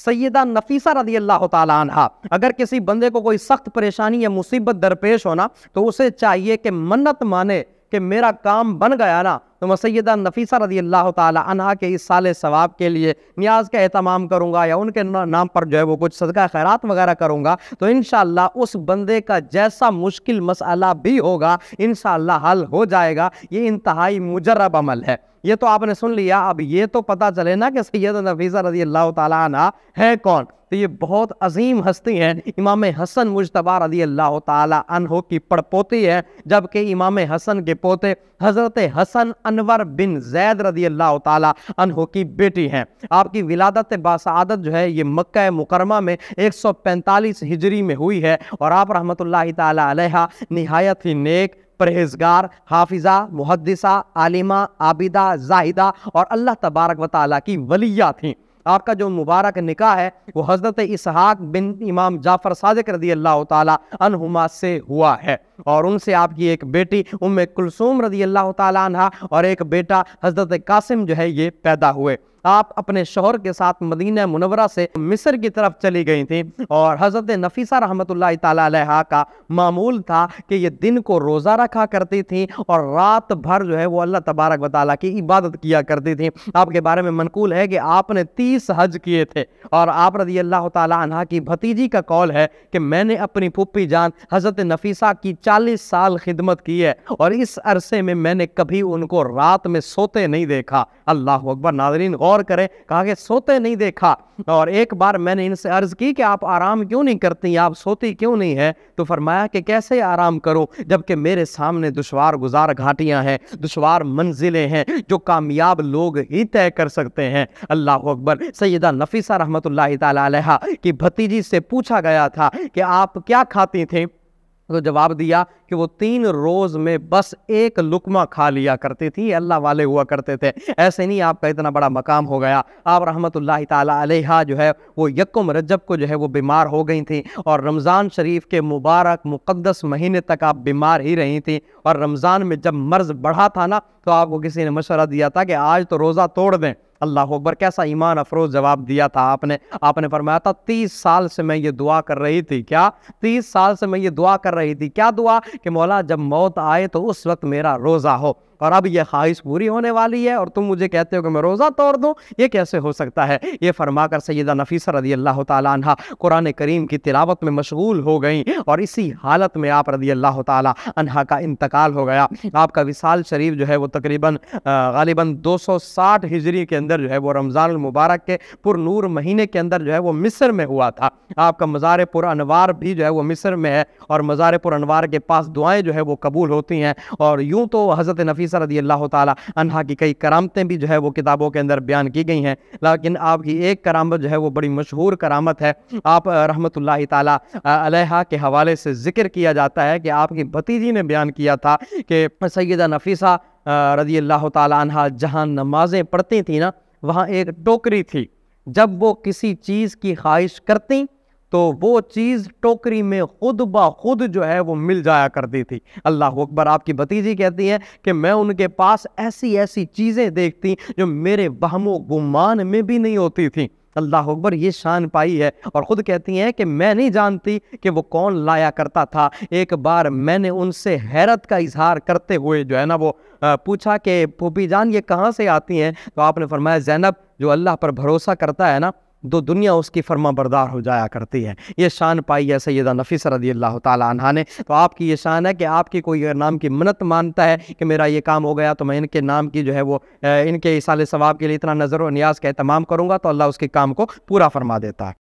सैदा नफीसा रदी अल्लाह तहा अगर किसी बंदे को कोई सख्त परेशानी या मुसीबत दरपेश होना तो उसे चाहिए कि मन्नत माने कि मेरा काम बन गया ना तो मैं सैदा नफीसा रजी अल्लाह तहा के इस साल सवाब के लिए न्याज का अहतमाम करूँगा या उनके नाम पर जो है वो कुछ सदका खैरत वगैरह करूँगा तो इन उस बंदे का जैसा मुश्किल मसला भी होगा इन हल हो जाएगा ये इंतहाई मुजरब अमल है ये तो आपने सुन लिया अब ये तो पता चले ना कि सैद नफीसा रजी अल्लाह तला है कौन तो ये बहुत अजीम हस्ती हैं इमाम हसन मुशतबा रदी अल्लाह तहो की पड़पोती है जबकि इमाम हसन के पोते हज़रत हसन अनवर बिन जैद रदी अल्लाह तहो की बेटी हैं आपकी विलादत बासादत जो है ये मक् मुकरमा में एक सौ पैंतालीस हिजरी में हुई है और आप रहमत ला नहायत ही नेक परहेजगार हाफिज़ा मुहदसा आलिमा आबिदा जाहिदा और अल्लाह तबारक व ताली की वलिया थीं आपका जो मुबारक निका है वो हज़रत इसहाक बिन इमाम जाफ़र सादिक रदी अल्लाह तुमा से हुआ है और उनसे आपकी एक बेटी उम कुलसूम रजी अल्लाह तहा और एक बेटा हजरत कासिम जो है ये पैदा हुए आप अपने शोहर के साथ मदीना मुनवरा से मिस्र की तरफ चली गई थी और हज़रत नफीसा रहमत ला का मामूल था कि ये दिन को रोज़ा रखा करती थी और रात भर जो है वो अल्लाह तबारक वाली की इबादत किया करती थी आपके बारे में मनकूल है कि आपने तीस हज किए थे और आप रजी अल्लाह तहा की भतीजी का कौल है कि मैंने अपनी पुप्पी जान हज़रत नफीसा की 40 साल खिदमत की है और इस अरसे में मैंने कभी उनको रात में सोते नहीं देखा अल्लाह अकबर नाजरीन गौर करें कहा कि सोते नहीं देखा और एक बार मैंने इनसे अर्ज़ की कि आप आराम क्यों नहीं करती आप सोती क्यों नहीं है तो फरमाया कि कैसे आराम करूं जबकि मेरे सामने दुशवार गुजार घाटियां हैं दुशवार मंजिलें हैं जो कामयाब लोग ही तय कर सकते हैं अल्लाह अकबर सैदा नफीसा रहमत की भतीजी से पूछा गया था कि आप क्या खाती थी तो जवाब दिया कि वो तीन रोज़ में बस एक लुकमा खा लिया करती थी अल्लाह वाले हुआ करते थे ऐसे नहीं आपका इतना बड़ा मकाम हो गया आप रहमत ला जो है वो यकुम रजब को जो है वो बीमार हो गई थी और रमज़ान शरीफ के मुबारक मुक़दस महीने तक आप बीमार ही रही थी और रमज़ान में जब मर्ज़ बढ़ा था ना तो आपको किसी ने मशवरा दिया था कि आज तो रोज़ा तोड़ दें अल्लाह अकबर कैसा ईमान अफरोज जवाब दिया था आपने आपने फरमाया था तीस साल से मैं ये दुआ कर रही थी क्या तीस साल से मैं ये दुआ कर रही थी क्या दुआ कि मौला जब मौत आए तो उस वक्त मेरा रोज़ा हो और अब यह ख्वाहिश पूरी होने वाली है और तुम मुझे कहते हो कि मैं रोज़ा तोड़ दूँ ये कैसे हो सकता है ये फरमा कर सैदा नफीसा रदी अल्लाह तहा कुरान करीम की तिलावत में मशगूल हो गई और इसी हालत में आप रदी अल्लाह तहा का इंतकाल हो गया आपका विशाल शरीफ जो है वो तकरीबन गालिबा दो सौ साठ हिजरी के अंदर जो है वो रमज़ानमबारक के पुरनूर महीने के अंदर जो है वो मिस्र में हुआ था आपका मज़ार पुर अनवार भी जो है वो मिस्र में है और मज़ार पुर अनवार के पास दुआएँ जो है वो कबूल होती हैं और यूँ तो हज़रत नफीस हदीस रदी अल्लाह तहा की कई करामतें भी जो है वो किताबों के अंदर बयान की गई हैं लेकिन आपकी एक करामत जो है वो बड़ी मशहूर करामत है आप रहमत तहा के हवाले से जिक्र किया जाता है कि आपकी भतीजी ने बयान किया था कि सैदा नफीसा रदी अल्लाह तहा जहाँ नमाजें पढ़ती थी ना वहाँ एक टोकरी थी जब वो किसी चीज़ की ख्वाहिश करती तो वो चीज़ टोकरी में खुद ब खुद जो है वो मिल जाया करती थी अल्लाह अकबर आपकी भतीजी कहती है कि मैं उनके पास ऐसी ऐसी चीज़ें देखती जो मेरे बहमो गुमान में भी नहीं होती थी अल्लाह अकबर ये शान पाई है और ख़ुद कहती हैं कि मैं नहीं जानती कि वो कौन लाया करता था एक बार मैंने उनसे हैरत का इजहार करते हुए जो है ना वो पूछा कि पोपी जान ये कहाँ से आती हैं तो आपने फरमाया जैनब जो अल्लाह पर भरोसा करता है ना दो दुनिया उसकी फर्मा बरदार हो जाया करती है ये शान पाई है सैदा नफीस रदी अल्लाह तह ने तो आपकी ये शान है कि आपकी कोई अगर नाम की मन्नत मानता है कि मेरा ये काम हो गया तो मैं इनके नाम की जो है वो इनके इसाल सवाब के लिए इतना नज़र व न्याज का अहतमाम करूँगा तो अल्लाह उसके काम को पूरा फरमा देता है